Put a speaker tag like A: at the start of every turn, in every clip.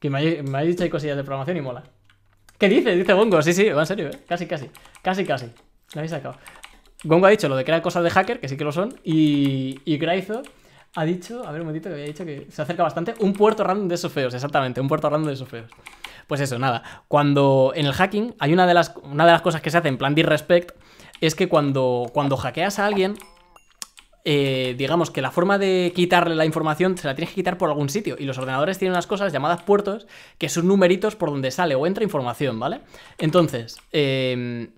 A: Que me habéis, dicho hay cosillas de programación y mola. ¿Qué dice? Dice Bongo. Sí, sí, en serio, ¿eh? Casi, casi. Casi, casi. Lo habéis sacado. Gongo ha dicho lo de crear cosas de hacker, que sí que lo son. Y, y Graizo ha dicho, a ver un momentito, que había dicho que se acerca bastante, un puerto random de esos feos, exactamente, un puerto random de esos feos. Pues eso, nada. Cuando en el hacking hay una de las, una de las cosas que se hace en plan disrespect, es que cuando, cuando hackeas a alguien, eh, digamos que la forma de quitarle la información se la tienes que quitar por algún sitio. Y los ordenadores tienen unas cosas llamadas puertos, que son numeritos por donde sale o entra información, ¿vale? Entonces, em,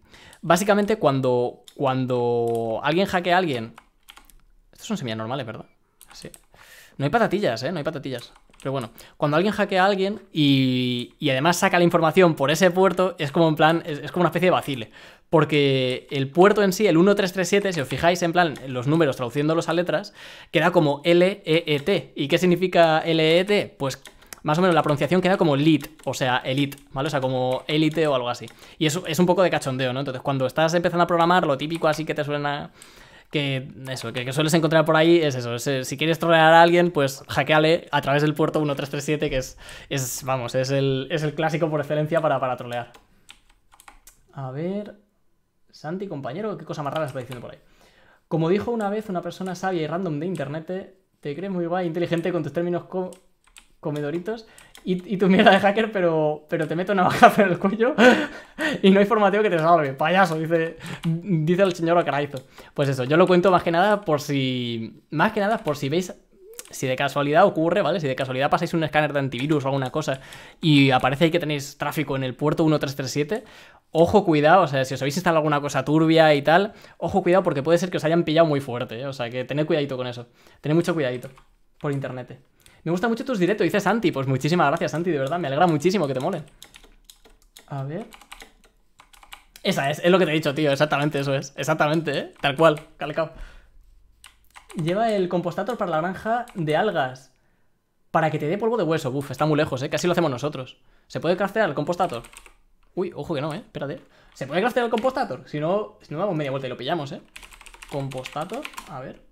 A: básicamente cuando, cuando alguien hackea a alguien... Estos son normales ¿verdad? Sí. No hay patatillas, ¿eh? No hay patatillas. Pero bueno, cuando alguien hackea a alguien y, y además saca la información por ese puerto, es como en plan, es, como una especie de vacile. Porque el puerto en sí, el 1337, si os fijáis en plan los números traduciéndolos a letras, queda como l e, e ¿Y qué significa l e, e t Pues más o menos la pronunciación queda como LIT, o sea, elite, ¿vale? O sea, como élite o algo así. Y eso es un poco de cachondeo, ¿no? Entonces, cuando estás empezando a programar, lo típico así que te suena que eso, que, sueles encontrar por ahí es eso. Eh, si quieres trolear a alguien, pues hackeale a través del puerto 1337, que es, es vamos, es el, clásico por excelencia para, para trolear. A ver... Santi, compañero, qué cosa más rara está diciendo por ahí. Como dijo una vez una persona sabia y random de internet, te crees muy guay, e inteligente con tus términos comedoritos y, tu mierda de hacker, pero, pero te meto una baja en el cuello y no hay formativo que te salve. Payaso, dice, dice el señor Ocraizo. Pues eso, yo lo cuento más que nada por si. Más que nada por si veis. Si de casualidad ocurre, ¿vale? Si de casualidad pasáis un escáner de antivirus o alguna cosa y aparece ahí que tenéis tráfico en el puerto 1337, ojo cuidado, o sea, si os habéis instalado alguna cosa turbia y tal, ojo cuidado porque puede ser que os hayan pillado muy fuerte, ¿eh? o sea, que tened cuidadito con eso. Tened mucho cuidadito por internet. Me gusta mucho tus directos, dice Santi. Pues muchísimas gracias, Santi, de verdad. Me alegra muchísimo que te molen. A ver. Esa es, es lo que te he dicho, tío. Exactamente eso es. Exactamente, ¿eh? Tal cual, calcao. Lleva el compostator para la granja de algas. Para que te dé polvo de hueso. Buf, está muy lejos, ¿eh? Casi lo hacemos nosotros. ¿Se puede craftear el compostator? Uy, ojo que no, ¿eh? Espérate. ¿Se puede craftear el compostator? Si no, si no damos media vuelta y lo pillamos, ¿eh? Compostator, a ver.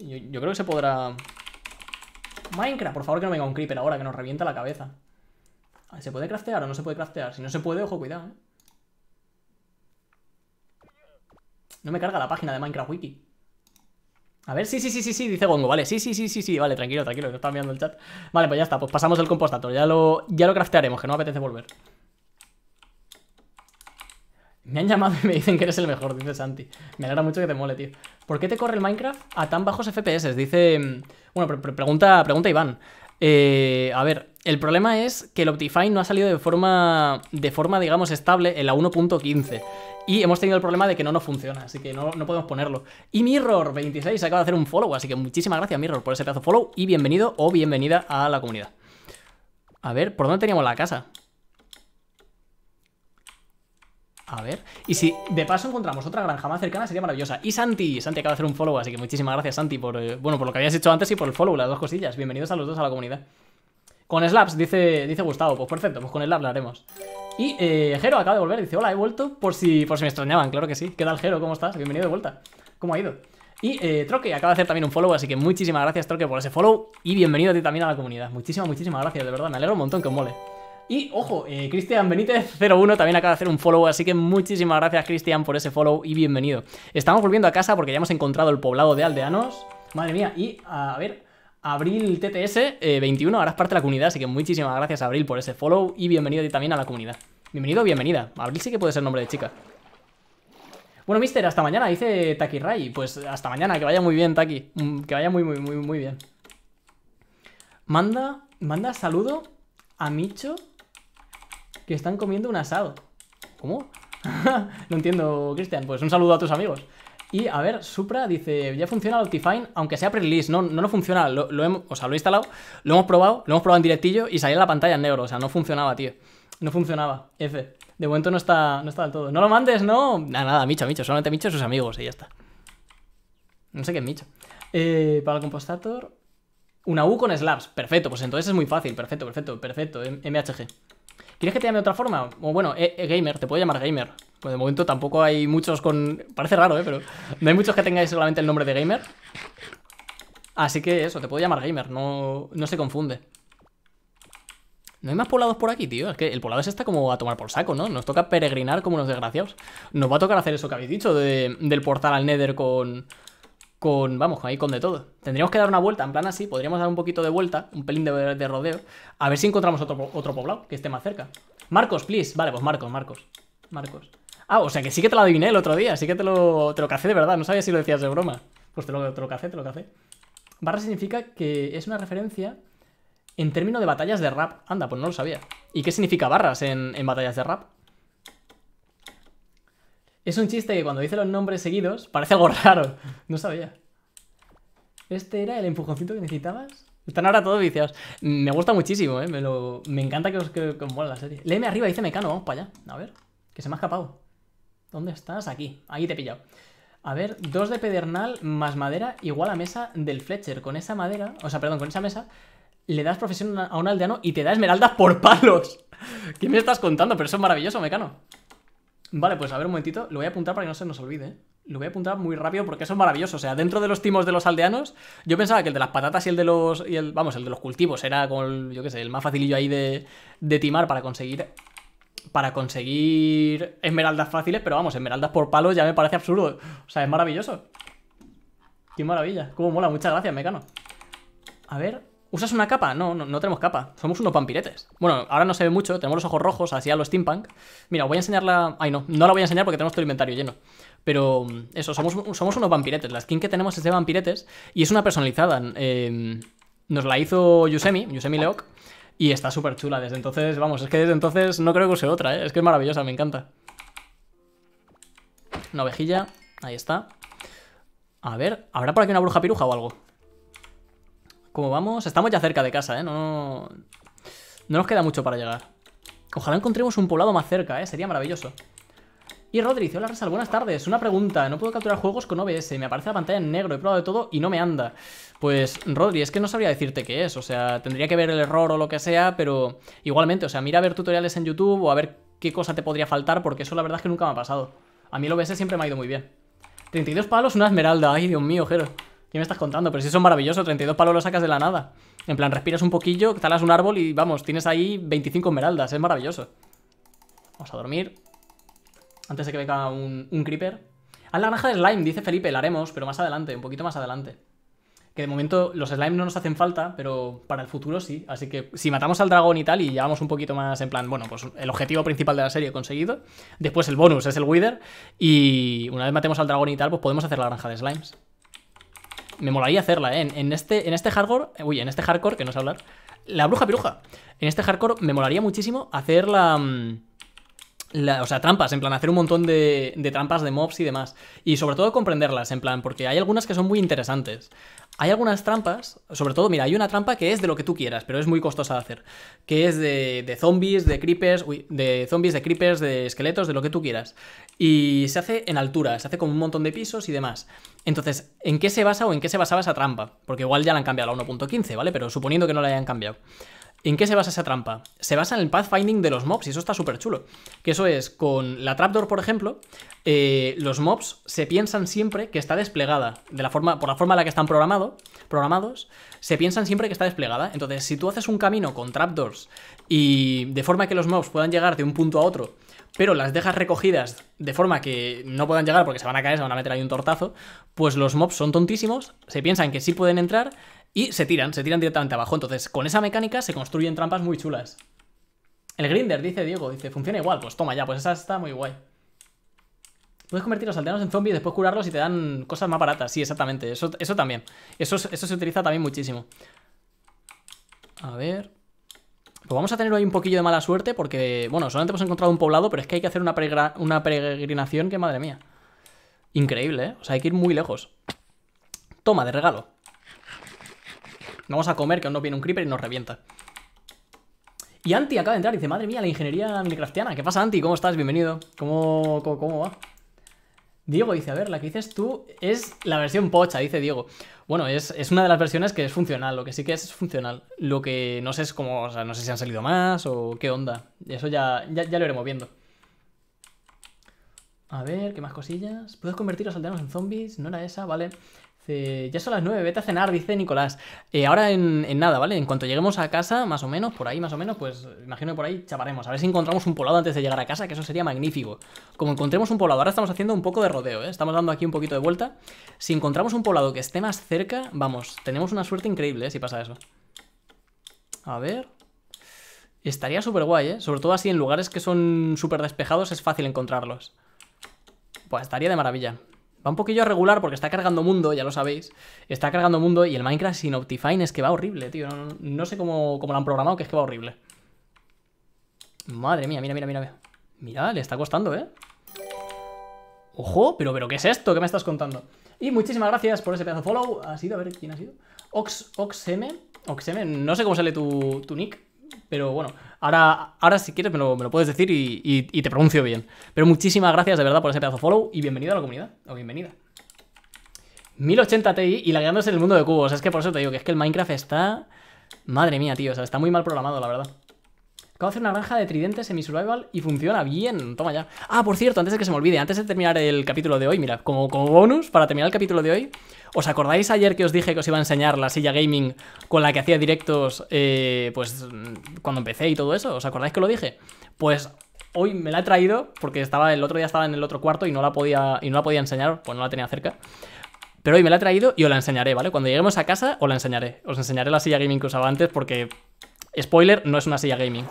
A: yo creo que se podrá... Minecraft, por favor que no venga un creeper ahora, que nos revienta la cabeza. ¿Se puede craftear o no se puede craftear? Si no se puede, ojo, cuidado, ¿eh? No me carga la página de Minecraft Wiki. A ver, sí, sí, sí, sí, sí, dice Gongo, vale, sí, sí, sí, sí, sí, vale, tranquilo, tranquilo, no estaba mirando el chat. Vale, pues ya está, pues pasamos el compostator, ya lo, ya lo craftearemos, que no me apetece volver. Me han llamado y me dicen que eres el mejor, dice Santi. Me alegra mucho que te mole, tío. ¿Por qué te corre el Minecraft a tan bajos FPS? Dice... Mm, bueno, pregunta, pregunta Iván. Eh, a ver, el problema es que el Optifine no ha salido de forma, de forma digamos, estable en la 1.15. Y hemos tenido el problema de que no nos funciona, así que no, podemos ponerlo. Y Mirror26 acaba de hacer un follow, así que muchísimas gracias Mirror por ese pedazo follow y bienvenido o bienvenida a la comunidad. A ver, ¿por dónde teníamos la casa? A ver. Y si de paso encontramos otra granja más cercana, sería maravillosa. Y Santi, Santi acaba de hacer un follow, así que muchísimas gracias, Santi, por eh, bueno, por lo que habías hecho antes y por el follow, las dos cosillas. Bienvenidos a los dos a la comunidad. Con Slaps, dice, dice Gustavo, pues perfecto, pues con Slaps hablaremos. haremos. Y eh, Jero acaba de volver, dice, hola, he vuelto por si, por si me extrañaban, claro que sí. ¿Qué tal, Jero? ¿Cómo estás? Bienvenido de vuelta. ¿Cómo ha ido? Y eh, Troque acaba de hacer también un follow, así que muchísimas gracias, Troque, por ese follow. Y bienvenido a ti también a la comunidad. Muchísimas, muchísimas gracias, de verdad. Me alegro un montón que os mole. Y ojo, eh, Cristian Benítez01 también acaba de hacer un follow, así que muchísimas gracias Cristian por ese follow y bienvenido. Estamos volviendo a casa porque ya hemos encontrado el poblado de aldeanos. Madre mía, y a ver, Abril TTS 21, eh, ahora es parte de la comunidad, así que muchísimas gracias Abril por ese follow y bienvenido también a la comunidad. Bienvenido, bienvenida. Abril sí que puede ser nombre de chica. Bueno, mister, hasta mañana, dice Taki Pues hasta mañana, que vaya muy bien, Taki. Mm, que vaya muy, muy, muy, muy bien. Manda, manda saludo a Micho que están comiendo un asado. ¿Cómo? no entiendo, Cristian. Pues un saludo a tus amigos. Y a ver, Supra dice, ya funciona Optifine, aunque sea pre-release, no, no lo funciona, lo, hemos, o sea, lo he instalado, lo hemos probado, lo hemos probado en directillo y salía la pantalla en negro, o sea, no funcionaba, tío. No funcionaba, F. De momento no está, no está del todo. No lo mandes, no. Nada, nada, Micho, Micho, solamente Micho y sus amigos y ya está. No sé qué es Micho. Eh, para el compostator, una U con slabs, perfecto, pues entonces es muy fácil, perfecto, perfecto, perfecto, MHG. ¿Quieres que te de otra forma? bueno, eh, eh, gamer, te puedo llamar gamer. Pues de momento tampoco hay muchos con... Parece raro, ¿eh? Pero no hay muchos que tengáis solamente el nombre de gamer. Así que eso, te puedo llamar gamer, no, se confunde. No hay más poblados por aquí, tío. Es que el poblado se está como a tomar por saco, ¿no? Nos toca peregrinar como unos desgraciados. Nos va a tocar hacer eso que habéis dicho del portal al Nether con, con, vamos, ahí con de todo. Tendríamos que dar una vuelta, en plan así, podríamos dar un poquito de vuelta, un pelín de, rodeo, a ver si encontramos otro, otro poblado que esté más cerca. Marcos, please. Vale, pues Marcos, Marcos. Marcos. Ah, o sea que sí que te lo adiviné el otro día, sí que te lo, te lo cacé de verdad, no sabía si lo decías de broma. Pues te lo, te lo cacé, te lo cacé. Barra significa que es una referencia en términos de batallas de rap. Anda, pues no lo sabía. ¿Y qué significa barras en, en batallas de rap? Es un chiste que cuando dice los nombres seguidos parece algo raro. No sabía. ¿Este era el empujoncito que necesitabas? Están ahora todos viciados. Me gusta muchísimo, ¿eh? Me, encanta que os que, mola la serie. Léeme arriba, dice Mecano. Vamos para allá. A ver. Que se me ha escapado. ¿Dónde estás? Aquí. Ahí te he pillado. A ver, dos de pedernal más madera igual a mesa del Fletcher. Con esa madera, o sea, perdón, con esa mesa, le das profesión a un aldeano y te da esmeraldas por palos. ¿Qué me estás contando? Pero eso es maravilloso, Mecano. Vale, pues a ver un momentito. Lo voy a apuntar para que no se nos olvide. ¿eh? Lo voy a apuntar muy rápido porque eso es maravilloso. O sea, dentro de los timos de los aldeanos, yo pensaba que el de las patatas y el de los. Y el, vamos, el de los cultivos era con el, yo qué sé, el más facilillo ahí de, de timar para conseguir. Para conseguir esmeraldas fáciles, pero vamos, esmeraldas por palos ya me parece absurdo. O sea, es maravilloso. Qué maravilla. Cómo mola, muchas gracias, Mecano. A ver, ¿Usas una capa? No, no, tenemos capa. Somos unos vampiretes. Bueno, ahora no se ve mucho. Tenemos los ojos rojos, así a los steampunk. Mira, voy a enseñarla... Ay, no. No la voy a enseñar porque tenemos todo el inventario lleno. Pero mm, eso, somos, somos unos vampiretes. La skin que tenemos es de vampiretes y es una personalizada. Em, nos la hizo Yusemi, Yusemi Leok. Y está súper chula desde entonces. Vamos, es que desde entonces no creo que use otra, ¿eh? Es que es maravillosa, me encanta. Una ovejilla. Ahí está. A ver, ¿habrá por aquí una bruja piruja o algo? como vamos, estamos ya cerca de casa, ¿eh? No, no nos queda mucho para llegar. Ojalá encontremos un poblado más cerca, ¿eh? Sería maravilloso. Y Rodri, hola Rasal, buenas tardes. Una pregunta, no puedo capturar juegos con OBS, me aparece la pantalla en negro, he probado de todo y no me anda. Pues Rodri, es que no sabría decirte qué es, o sea, tendría que ver el error o lo que sea, pero igualmente, o sea, mira a ver tutoriales en YouTube o a ver qué cosa te podría faltar, porque eso la verdad es que nunca me ha pasado. A mí el OBS siempre me ha ido muy bien. 32 palos, una esmeralda, ay Dios mío, Jero. ¿Qué me estás contando? Pero si eso es maravilloso, 32 palos lo sacas de la nada. En plan, respiras un poquillo, talas un árbol y vamos, tienes ahí 25 esmeraldas, es maravilloso. Vamos a dormir. Antes de que venga un, creeper. Haz la granja de slime, dice Felipe, la haremos, pero más adelante, un poquito más adelante. Que de momento los slimes no nos hacen falta, pero para el futuro sí. Así que si matamos al dragón y tal y llevamos un poquito más en plan, bueno, pues el objetivo principal de la serie conseguido. Después el bonus es el wither. Y una vez matemos al dragón y tal, pues podemos hacer la granja de slimes me molaría hacerla, ¿eh? En, este, en este hardcore, eh, uy, en este hardcore, que no sé hablar, la bruja piruja. En este hardcore me molaría muchísimo hacerla... la mm, o sea, trampas, en plan, hacer un montón de, trampas de mobs y demás. Y sobre todo comprenderlas, en plan, porque hay algunas que son muy interesantes. Hay algunas trampas, sobre todo, mira, hay una trampa que es de lo que tú quieras, pero es muy costosa de hacer. Que es de, zombies, de creepers, de zombies, de creepers, de esqueletos, de lo que tú quieras. Y se hace en altura, se hace con un montón de pisos y demás. Entonces, ¿en qué se basa o en qué se basaba esa trampa? Porque igual ya la han cambiado a la 1.15, ¿vale? Pero suponiendo que no la hayan cambiado. ¿En qué se basa esa trampa? Se basa en el pathfinding de los mobs y eso está súper chulo. Que eso es, con la trapdoor, por ejemplo, eh, los mobs se piensan siempre que está desplegada, de la forma, por la forma en la que están programados, se piensan siempre que está desplegada. Entonces, si tú haces un camino con trapdoors y de forma que los mobs puedan llegar de un punto a otro pero las dejas recogidas de forma que no puedan llegar porque se van a caer, se van a meter ahí un tortazo, pues los mobs son tontísimos, se piensan que sí pueden entrar y se tiran, se tiran directamente abajo. Entonces, con esa mecánica se construyen trampas muy chulas. El grinder, dice Diego, dice, funciona igual, pues toma ya, pues esa está muy guay. Puedes convertir los aldeanos en zombies, y después curarlos y te dan cosas más baratas. Sí, exactamente, eso, eso también. Eso, eso se utiliza también muchísimo. A ver... Pues vamos a tener hoy un poquillo de mala suerte porque, bueno, solamente hemos encontrado un poblado, pero es que hay que hacer una, una peregrinación que, madre mía. Increíble, ¿eh? O sea, hay que ir muy lejos. Toma, de regalo. Vamos a comer, que aún nos viene un creeper y nos revienta. Y Anti acaba de entrar y dice, madre mía, la ingeniería minecraftiana. ¿Qué pasa, Anti? ¿Cómo estás? Bienvenido. ¿Cómo, cómo, cómo va? Diego dice, a ver, la que dices tú es la versión pocha, dice Diego. Bueno, es, una de las versiones que es funcional, lo que sí que es, funcional. Lo que no sé es cómo, o sea, no sé si han salido más o qué onda. Eso ya, ya, lo iremos viendo. A ver, ¿qué más cosillas? ¿Puedes convertir a los aldeanos en zombies? No era esa, vale ya son las 9, vete a cenar, dice Nicolás. Eh, ahora en, nada, ¿vale? En cuanto lleguemos a casa, más o menos, por ahí más o menos, pues imagino que por ahí chaparemos. A ver si encontramos un poblado antes de llegar a casa, que eso sería magnífico. Como encontremos un poblado, ahora estamos haciendo un poco de rodeo, ¿eh? Estamos dando aquí un poquito de vuelta. Si encontramos un poblado que esté más cerca, vamos, tenemos una suerte increíble, ¿eh? Si pasa eso. A ver... Estaría súper guay, ¿eh? Sobre todo así en lugares que son súper despejados es fácil encontrarlos. Pues estaría de maravilla. Va un poquillo regular porque está cargando mundo, ya lo sabéis. Está cargando mundo y el Minecraft sin Optifine es que va horrible, tío. No, sé cómo, lo han programado, que es que va horrible. Madre mía, mira, mira, mira. Mira, le está costando, ¿eh? Ojo, pero, pero, ¿qué es esto? ¿Qué me estás contando? Y muchísimas gracias por ese pedazo de follow. Ha sido, a ver, ¿quién ha sido? Ox, Oxm, Oxm, no sé cómo sale tu, tu nick. Pero bueno, ahora, ahora si quieres me lo, me puedes decir y, te pronuncio bien. Pero muchísimas gracias de verdad por ese pedazo de follow y bienvenido a la comunidad. O bienvenida. 1080 Ti y la guiándose en el mundo de cubos. Es que por eso te digo que es que el Minecraft está... Madre mía, tío. O sea, está muy mal programado, la verdad. Acabo de hacer una granja de tridentes en mi survival y funciona bien. Toma ya. Ah, por cierto, antes de que se me olvide, antes de terminar el capítulo de hoy, mira, como, como bonus, para terminar el capítulo de hoy, ¿os acordáis ayer que os dije que os iba a enseñar la silla gaming con la que hacía directos, eh, pues, cuando empecé y todo eso? ¿Os acordáis que lo dije? Pues hoy me la he traído porque estaba el otro día estaba en el otro cuarto y no la podía y no la podía enseñar, pues no la tenía cerca. Pero hoy me la he traído y os la enseñaré, ¿vale? Cuando lleguemos a casa os la enseñaré. Os enseñaré la silla gaming que usaba antes porque Spoiler, no es una silla gaming.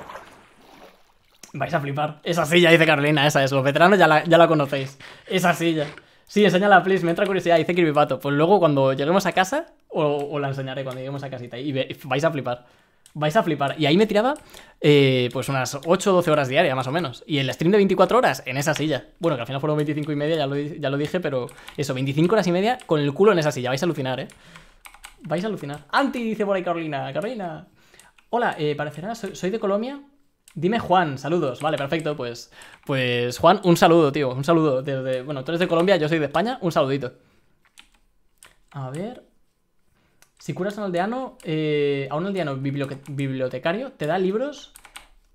A: Vais a flipar. Esa silla, dice Carolina, esa es. Los veteranos ya la, ya la conocéis. Esa silla. Sí, enséñala, please. Me entra curiosidad, dice Kirby Pues luego cuando lleguemos a casa, os la enseñaré cuando lleguemos a casita. Y vais a flipar. Vais a flipar. Y ahí me tiraba eh, pues unas 8 o 12 horas diarias, más o menos. Y el stream de 24 horas en esa silla. Bueno, que al final fueron 25 y media, ya lo, ya lo dije, pero eso, 25 horas y media con el culo en esa silla. Vais a alucinar, ¿eh? Vais a alucinar. Anti, dice por ahí Carolina. Carolina. Hola, eh, parecerá, soy, de Colombia, Dime Juan, saludos. Vale, perfecto, pues. Pues Juan, un saludo, tío. Un saludo. Desde. Bueno, tú eres de Colombia, yo soy de España. Un saludito. A ver. Si curas a un aldeano, eh, a un aldeano bibliotecario, te da libros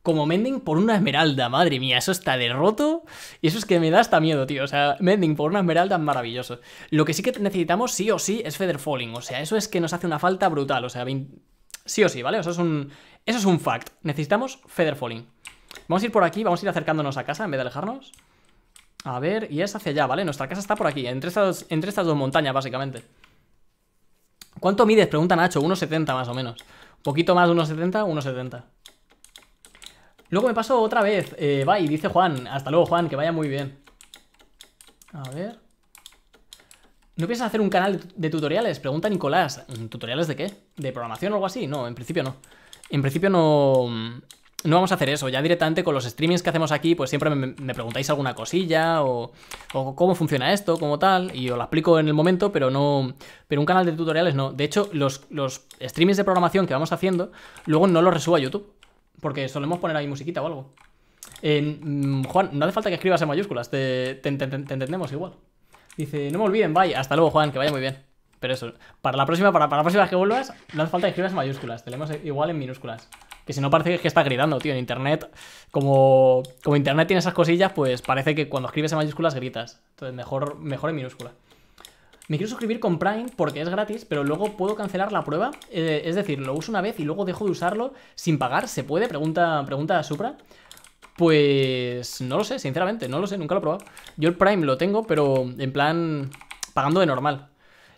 A: como Mending por una esmeralda. Madre mía, eso está derroto. Y eso es que me da hasta miedo, tío. O sea, Mending por una esmeralda es maravilloso. Lo que sí que necesitamos, sí o sí, es Feather Falling. O sea, eso es que nos hace una falta brutal. O sea, Sí o sí, ¿vale? Eso es un, eso es un fact. Necesitamos feather falling. Vamos a ir por aquí, vamos a ir acercándonos a casa en vez de alejarnos. A ver, y es hacia allá, ¿vale? Nuestra casa está por aquí, entre estas, entre estas dos montañas, básicamente. ¿Cuánto mides? Pregunta Nacho, 1,70 más o menos. Un poquito más de 1,70, 1,70. Luego me paso otra vez. Eh, bye, dice Juan. Hasta luego, Juan, que vaya muy bien. A ver. ¿No piensas hacer un canal de tutoriales? Pregunta Nicolás. Mm, ¿Tutoriales de qué? ¿De programación o algo así? No, en principio no. En principio no... Mm, no vamos a hacer eso, ya directamente con los streamings que hacemos aquí, pues siempre me, preguntáis alguna cosilla o, cómo funciona esto, como tal, y os lo explico en el momento, pero no. Pero un canal de tutoriales no. De hecho, los, los streamings de programación que vamos haciendo, luego no los resubo a YouTube, porque solemos poner ahí musiquita o algo. Mm, Juan, no hace falta que escribas en mayúsculas, te entendemos igual. Dice, no me olviden, vaya Hasta luego, Juan, que vaya muy bien. Pero eso, para la próxima, para, la próxima que vuelvas, no hace falta que escribas mayúsculas. Tenemos igual en minúsculas. Que si no parece que está gritando, tío. En internet, como, como internet tiene esas cosillas, pues parece que cuando escribes en mayúsculas gritas. Entonces, mejor, mejor en minúscula. Me quiero suscribir con Prime porque es gratis, pero luego puedo cancelar la prueba. Eh, es decir, lo uso una vez y luego dejo de usarlo sin pagar. ¿Se puede? Pregunta, pregunta a Supra. Pues no lo sé, sinceramente, no lo sé, nunca lo he probado. Yo el Prime lo tengo, pero en plan pagando de normal.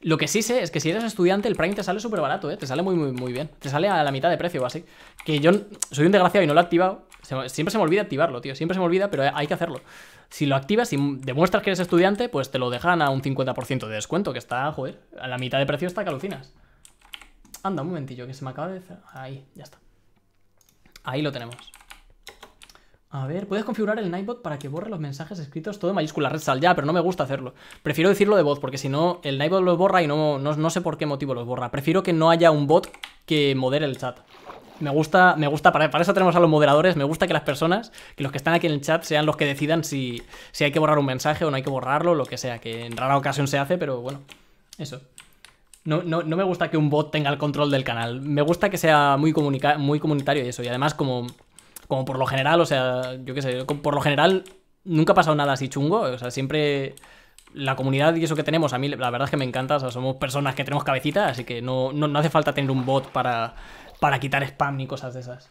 A: Lo que sí sé es que si eres estudiante, el Prime te sale súper barato, eh, Te sale muy, muy, bien. Te sale a la mitad de precio básicamente Que yo soy un desgraciado y no lo he activado. siempre se me olvida activarlo, tío. Siempre se me olvida, pero hay que hacerlo. Si lo activas, y demuestras que eres estudiante, pues te lo dejan a un 50% de descuento, que está, joder, a la mitad de precio está que alucinas. Anda, un momentillo, que se me acaba de... Ahí, ya está. Ahí lo tenemos. A ver, puedes configurar el Nightbot para que borre los mensajes escritos todo en mayúsculas, sal ya, pero no me gusta hacerlo. Prefiero decirlo de voz, porque si no, el Nightbot los borra y no, no, no, sé por qué motivo los borra. Prefiero que no haya un bot que modere el chat. Me gusta, me gusta, para, para eso tenemos a los moderadores, me gusta que las personas, que los que están aquí en el chat sean los que decidan si, si hay que borrar un mensaje o no hay que borrarlo, lo que sea, que en rara ocasión se hace, pero bueno, eso. No, no, me gusta que un bot tenga el control del canal. Me gusta que sea muy, muy comunitario y eso. Y además, como como por lo general, o sea, yo qué sé, por lo general nunca ha pasado nada así chungo, o sea, siempre la comunidad y eso que tenemos, a mí la verdad es que me encanta, o sea, somos personas que tenemos cabecita, así que no, no, hace falta tener un bot para, quitar spam ni cosas de esas.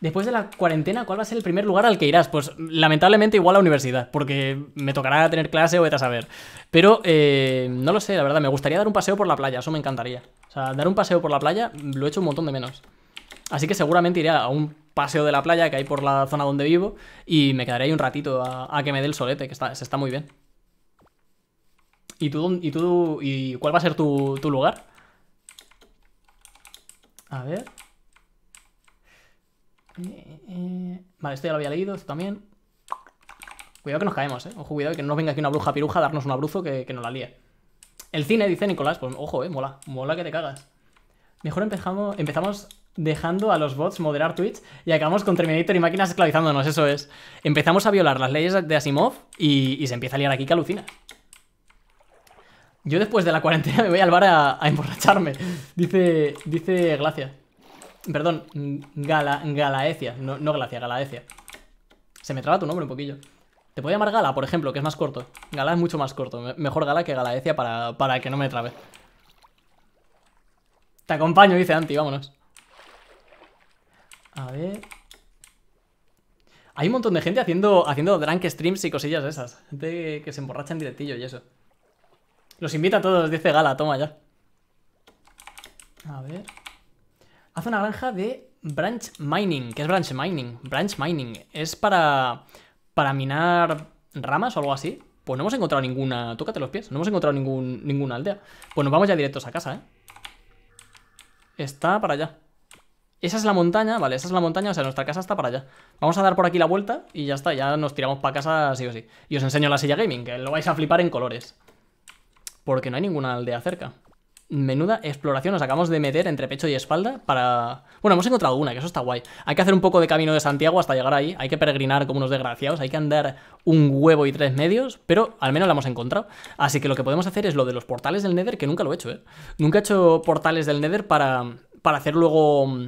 A: Después de la cuarentena, ¿cuál va a ser el primer lugar al que irás? Pues lamentablemente igual a la universidad, porque me tocará tener clase o vete a saber. Pero eh, no lo sé, la verdad, me gustaría dar un paseo por la playa, eso me encantaría. O sea, dar un paseo por la playa lo he hecho un montón de menos. Así que seguramente iré a un paseo de la playa que hay por la zona donde vivo y me quedaré ahí un ratito a, que me dé el solete, que está, se está muy bien. ¿Y tú, y tú y cuál va a ser tu, lugar? A ver. Eh, eh. Vale, esto ya lo había leído, esto también. Cuidado que nos caemos, eh. Ojo, cuidado que no nos venga aquí una bruja piruja a darnos un abruzo que, nos la líe. El cine, dice Nicolás. Pues ojo, eh, mola. Mola que te cagas. Mejor empezamos, empezamos dejando a los bots moderar Twitch y acabamos con Terminator y máquinas esclavizándonos, eso es. Empezamos a violar las leyes de Asimov y, se empieza a liar aquí que alucina. Yo después de la cuarentena me voy al bar a, emborracharme, dice, dice Glacia. Perdón, Gala, Galaecia, no, no Glacia, Galaecia. Se me traba tu nombre un poquillo. Te puedo llamar Gala, por ejemplo, que es más corto. Gala es mucho más corto. Mejor Gala que Galaecia para, para que no me trabe. Te acompaño, dice Anti, vámonos. A ver... Hay un montón de gente haciendo, haciendo drunk streams y cosillas esas. Gente que se emborracha en directillo y eso. Los invita a todos, dice Gala, toma ya. A ver... Haz una granja de branch mining. ¿Qué es branch mining? Branch mining. Es para, para minar ramas o algo así. Pues no hemos encontrado ninguna... Tócate los pies. No hemos encontrado ningún, ninguna aldea. Pues nos vamos ya directos a casa, ¿eh? Está para allá. Esa es la montaña, vale, esa es la montaña, o sea, nuestra casa está para allá. Vamos a dar por aquí la vuelta y ya está, ya nos tiramos para casa sí o sí. Y os enseño la silla gaming, que lo vais a flipar en colores. Porque no hay ninguna aldea cerca. Menuda exploración nos acabamos de meter entre pecho y espalda para... Bueno, hemos encontrado una, que eso está guay. Hay que hacer un poco de camino de Santiago hasta llegar ahí. Hay que peregrinar como unos desgraciados. Hay que andar un huevo y tres medios, pero al menos la hemos encontrado. Así que lo que podemos hacer es lo de los portales del Nether, que nunca lo he hecho, ¿eh? Nunca he hecho portales del Nether para, para hacer luego mm,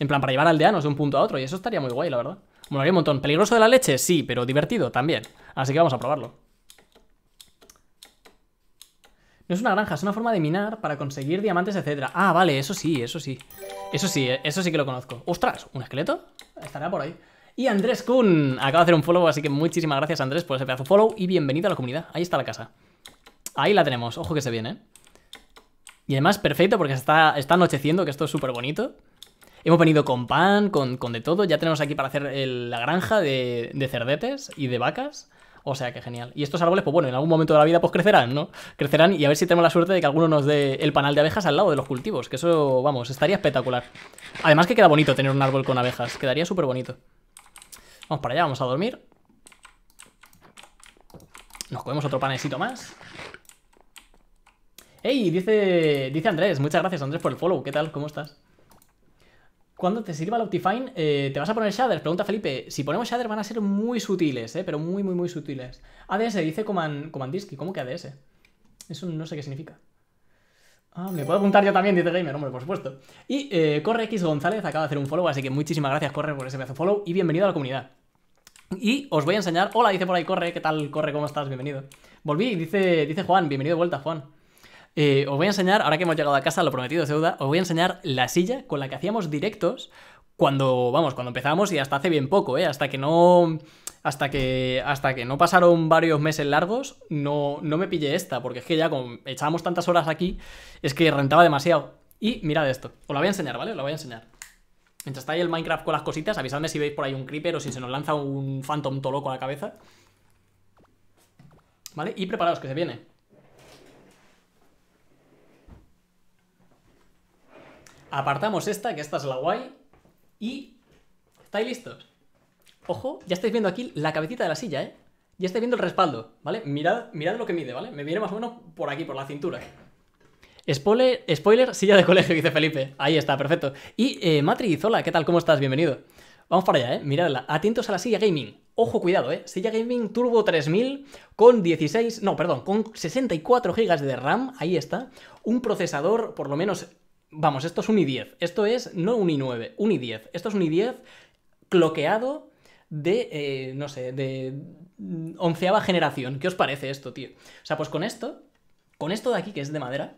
A: en plan, para llevar aldeanos de un punto a otro. Y eso estaría muy guay, la verdad. Bueno, un montón. ¿Peligroso de la leche? Sí, pero divertido también. Así que vamos a probarlo. No es una granja, es una forma de minar para conseguir diamantes, etcétera. Ah, vale, eso sí, eso sí. Eso sí, eh, eso sí que lo conozco. ¡Ostras! ¿Un esqueleto? Estará por ahí. Y Andrés Kun acaba de hacer un follow, así que muchísimas gracias Andrés por ese pedazo follow y bienvenido a la comunidad. Ahí está la casa. Ahí la tenemos, ojo que se viene. Y además perfecto porque está, está anocheciendo, que esto es súper bonito. Hemos venido con pan, con, de todo. Ya tenemos aquí para hacer la granja de, cerdetes y de vacas. O sea que genial. Y estos árboles, pues bueno, en algún momento de la vida pues crecerán, ¿no? Crecerán y a ver si tenemos la suerte de que alguno nos dé el panal de abejas al lado de los cultivos, que eso, vamos, estaría espectacular. Además que queda bonito tener un árbol con abejas, quedaría súper bonito. Vamos para allá, vamos a dormir. Nos comemos otro panecito más. ¡Ey! Dice, dice Andrés, muchas gracias Andrés por el follow, ¿qué tal? ¿Cómo estás? cuando te sirva el Optifine, eh, te vas a poner shaders. Pregunta Felipe, si ponemos shaders van a ser muy sutiles, eh, pero muy, muy, muy sutiles. ADS dice Command, Command Disky. ¿cómo que ADS? Eso no sé qué significa. Ah, me puedo apuntar yo también, dice Gamer, hombre, por supuesto. Y eh, corre X González acaba de hacer un follow, así que muchísimas gracias, Corre, por ese pedazo follow y bienvenido a la comunidad. Y os voy a enseñar. Hola, dice por ahí Corre, ¿qué tal, Corre? ¿Cómo estás? Bienvenido. Volví, dice, dice Juan, bienvenido de vuelta, Juan. Eh, os voy a enseñar, ahora que hemos llegado a casa, lo prometido deuda, os voy a enseñar la silla con la que hacíamos directos cuando, vamos, cuando empezamos y hasta hace bien poco, ¿eh? Hasta que no... Hasta que, hasta que no pasaron varios meses largos, no, no me pillé esta, porque es que ya como echábamos tantas horas aquí, es que rentaba demasiado. Y mirad esto, os la voy a enseñar, ¿vale? Os la voy a enseñar. Mientras está ahí el Minecraft con las cositas, avisadme si veis por ahí un creeper o si se nos lanza un Phantom Toloco a la cabeza. ¿Vale? Y preparaos, que se viene. Apartamos esta, que esta es la guay. Y... ¿Estáis listos? Ojo, ya estáis viendo aquí la cabecita de la silla, ¿eh? Ya estáis viendo el respaldo, ¿vale? Mirad, mirad lo que mide, ¿vale? Me viene más o menos por aquí, por la cintura. Spoiler, silla de colegio, dice Felipe. Ahí está, perfecto. Y eh, hola, ¿qué tal? ¿Cómo estás? Bienvenido. Vamos para allá, ¿eh? Miradla. Atentos a la silla gaming. Ojo, cuidado, ¿eh? Silla gaming Turbo 3000 con 16... No, perdón, con 64 GB de RAM. Ahí está. Un procesador por lo menos Vamos, esto es un i10. Esto es no un i9, un i10. Esto es un i10 cloqueado de, eh, no sé, de onceava generación. ¿Qué os parece esto, tío? O sea, pues con esto, con esto de aquí, que es de madera,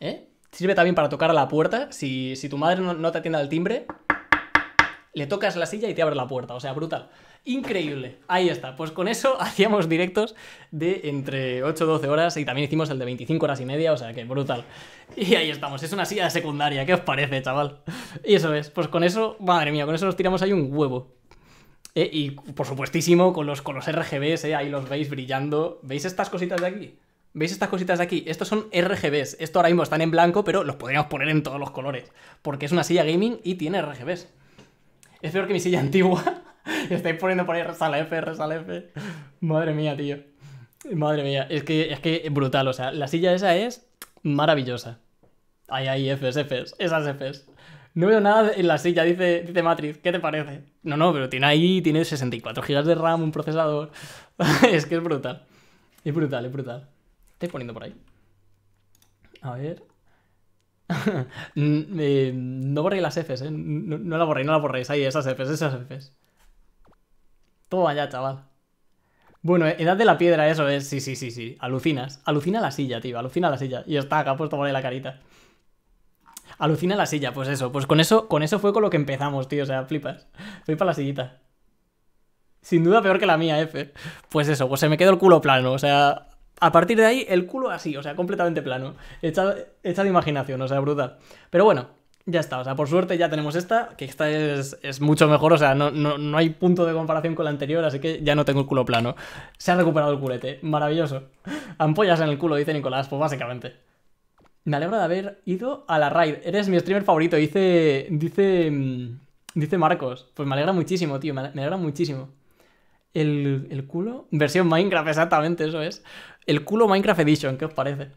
A: ¿eh? Sirve también para tocar a la puerta. Si, si tu madre no, no te atiende al timbre, le tocas la silla y te abre la puerta. O sea, brutal. Increíble. Ahí está. Pues con eso hacíamos directos de entre 8 12 horas y también hicimos el de 25 horas y media, o sea que brutal. Y ahí estamos. Es una silla de secundaria, ¿qué os parece, chaval? Y eso es. Pues con eso, madre mía, con eso nos tiramos ahí un huevo. Eh, y por supuestísimo, con los, con los RGBs, eh, ahí los veis brillando. ¿Veis estas cositas de aquí? ¿Veis estas cositas de aquí? Estos son RGBs. Esto ahora mismo están en blanco, pero los podríamos poner en todos los colores. Porque es una silla gaming y tiene RGBs. Es peor que mi silla antigua y estáis poniendo por ahí resale F, F. Madre mía, tío. Madre mía, es que es que brutal, o sea, la silla esa es maravillosa. ahí ahí Fs, Fs, esas Fs. No veo nada en la silla, dice, dice Matrix, ¿qué te parece? No, no, pero tiene ahí, tiene 64 GB de RAM, un procesador. es que es brutal. Es brutal, es brutal. Estoy poniendo por ahí. A ver. Mm, eh, no borréis las Fs, ¿eh? No, no la borréis, no la borréis. Ahí, esas Fs, esas Fs. Vaya, chaval. Bueno, eh, edad de la piedra, eso es. Sí, sí, sí, sí. Alucinas. Alucina la silla, tío. Alucina la silla. Y está, acá ha puesto por la carita. Alucina la silla, pues eso. Pues con eso, con eso fue con lo que empezamos, tío. O sea, flipas. para la sillita. Sin duda peor que la mía, eh, F. Pues eso, pues se me quedó el culo plano. O sea, a partir de ahí, el culo así, o sea, completamente plano. Hecha, de imaginación, o sea, brutal. Pero bueno, ya está, o sea, por suerte ya tenemos esta, que esta es, mucho mejor, o sea, no, no, hay punto de comparación con la anterior, así que ya no tengo el culo plano. Se ha recuperado el culete, maravilloso. Ampollas en el culo, dice Nicolás, pues básicamente. Me alegro de haber ido a la raid, eres mi streamer favorito, dice, dice, mm, dice Marcos. Pues me alegra muchísimo, tío, me alegra muchísimo. El, el culo, versión Minecraft, exactamente, eso es. El culo Minecraft Edition, ¿qué os parece?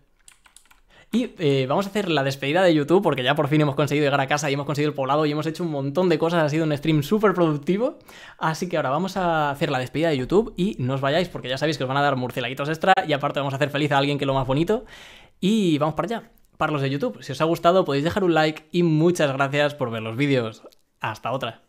A: Y eh, vamos a hacer la despedida de YouTube porque ya por fin hemos conseguido llegar a casa y hemos conseguido el poblado y hemos hecho un montón de cosas. Ha sido un stream súper productivo. Así que ahora vamos a hacer la despedida de YouTube y no os vayáis porque ya sabéis que os van a dar murcielaguitos extra y aparte vamos a hacer feliz a alguien que lo más bonito. Y vamos para allá, para los de YouTube. Si os ha gustado podéis dejar un like y muchas gracias por ver los vídeos. Hasta otra.